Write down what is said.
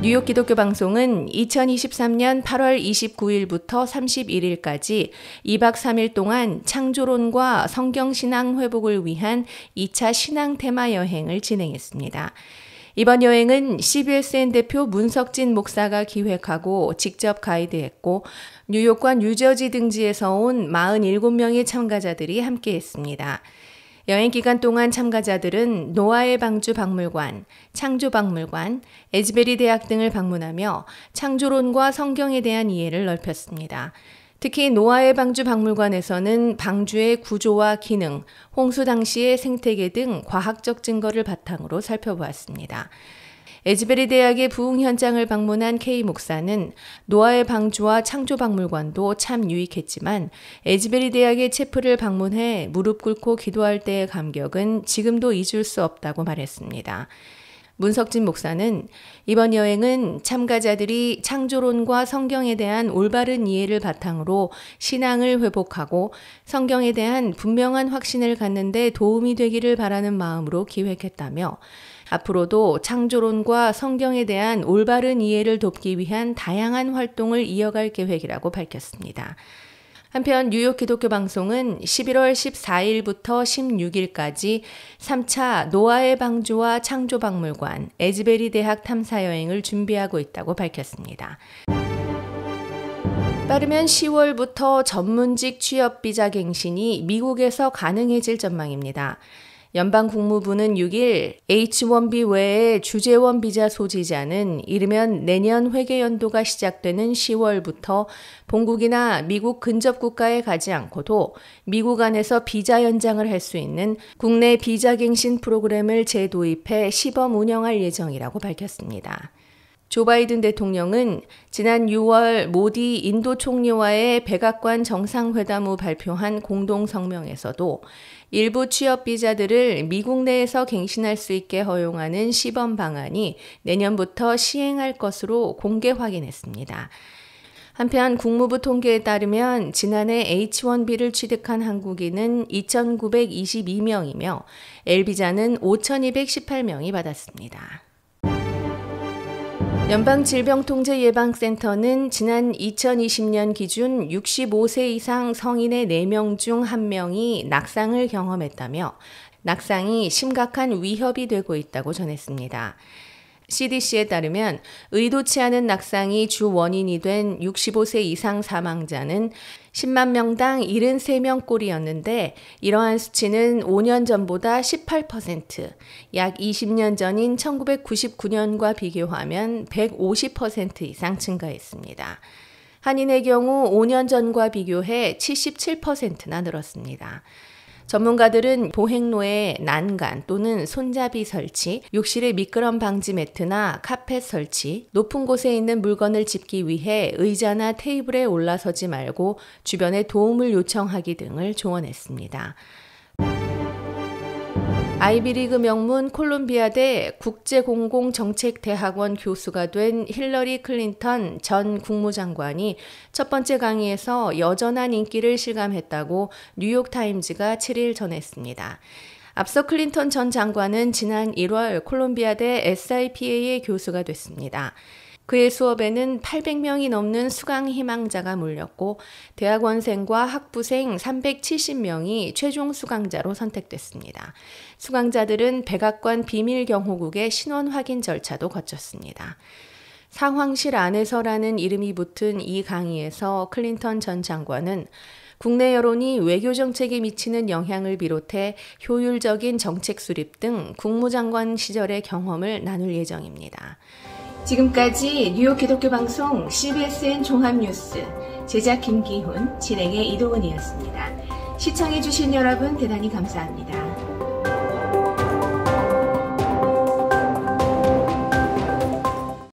뉴욕 기독교 방송은 2023년 8월 29일부터 31일까지 2박 3일 동안 창조론과 성경신앙 회복을 위한 2차 신앙 테마 여행을 진행했습니다. 이번 여행은 CBSN 대표 문석진 목사가 기획하고 직접 가이드했고 뉴욕과 뉴저지 등지에서 온 47명의 참가자들이 함께했습니다. 여행 기간 동안 참가자들은 노아의 방주 박물관, 창조 박물관, 에즈베리 대학 등을 방문하며 창조론과 성경에 대한 이해를 넓혔습니다. 특히 노아의 방주 박물관에서는 방주의 구조와 기능, 홍수 당시의 생태계 등 과학적 증거를 바탕으로 살펴보았습니다. 에즈베리 대학의 부흥 현장을 방문한 K 목사는 노아의 방주와 창조박물관도 참 유익했지만 에즈베리 대학의 채플을 방문해 무릎 꿇고 기도할 때의 감격은 지금도 잊을 수 없다고 말했습니다. 문석진 목사는 이번 여행은 참가자들이 창조론과 성경에 대한 올바른 이해를 바탕으로 신앙을 회복하고 성경에 대한 분명한 확신을 갖는데 도움이 되기를 바라는 마음으로 기획했다며 앞으로도 창조론과 성경에 대한 올바른 이해를 돕기 위한 다양한 활동을 이어갈 계획이라고 밝혔습니다. 한편 뉴욕 기독교 방송은 11월 14일부터 16일까지 3차 노아의 방주와 창조박물관, 에즈베리 대학 탐사 여행을 준비하고 있다고 밝혔습니다. 빠르면 10월부터 전문직 취업비자 갱신이 미국에서 가능해질 전망입니다. 연방 국무부는 6일 H1B 외에 주재원 비자 소지자는 이르면 내년 회계 연도가 시작되는 10월부터 본국이나 미국 근접 국가에 가지 않고도 미국 안에서 비자 연장을 할 수 있는 국내 비자 갱신 프로그램을 재도입해 시범 운영할 예정이라고 밝혔습니다. 조 바이든 대통령은 지난 6월 모디 인도 총리와의 백악관 정상회담 후 발표한 공동 성명에서도 일부 취업 비자들을 미국 내에서 갱신할 수 있게 허용하는 시범 방안이 내년부터 시행할 것으로 공개 확인했습니다. 한편 국무부 통계에 따르면 지난해 H1B를 취득한 한국인은 2,922명이며 L비자는 5,218명이 받았습니다. 연방질병통제예방센터는 지난 2020년 기준 65세 이상 성인의 4명 중 1명이 낙상을 경험했다며 낙상이 심각한 위협이 되고 있다고 전했습니다. CDC에 따르면 의도치 않은 낙상이 주 원인이 된 65세 이상 사망자는 10만 명당 73명 꼴이었는데 이러한 수치는 5년 전보다 18%, 약 20년 전인 1999년과 비교하면 150% 이상 증가했습니다. 한인의 경우 5년 전과 비교해 77%나 늘었습니다. 전문가들은 보행로의 난간 또는 손잡이 설치, 욕실의 미끄럼 방지 매트나 카펫 설치, 높은 곳에 있는 물건을 집기 위해 의자나 테이블에 올라서지 말고 주변에 도움을 요청하기 등을 조언했습니다. 아이비리그 명문 콜롬비아대 국제공공정책대학원 교수가 된 힐러리 클린턴 전 국무장관이 첫 번째 강의에서 여전한 인기를 실감했다고 뉴욕타임즈가 7일 전했습니다. 앞서 클린턴 전 장관은 지난 1월 콜롬비아대 SIPA의 교수가 됐습니다. 그의 수업에는 800명이 넘는 수강 희망자가 몰렸고 대학원생과 학부생 370명이 최종 수강자로 선택됐습니다. 수강자들은 백악관 비밀 경호국의 신원 확인 절차도 거쳤습니다. 상황실 안에서라는 이름이 붙은 이 강의에서 클린턴 전 장관은 국내 여론이 외교 정책에 미치는 영향을 비롯해 효율적인 정책 수립 등 국무장관 시절의 경험을 나눌 예정입니다. 지금까지 뉴욕 기독교 방송 CBSN 종합뉴스 제작 김기훈, 진행의 이도훈이었습니다. 시청해주신 여러분 대단히 감사합니다.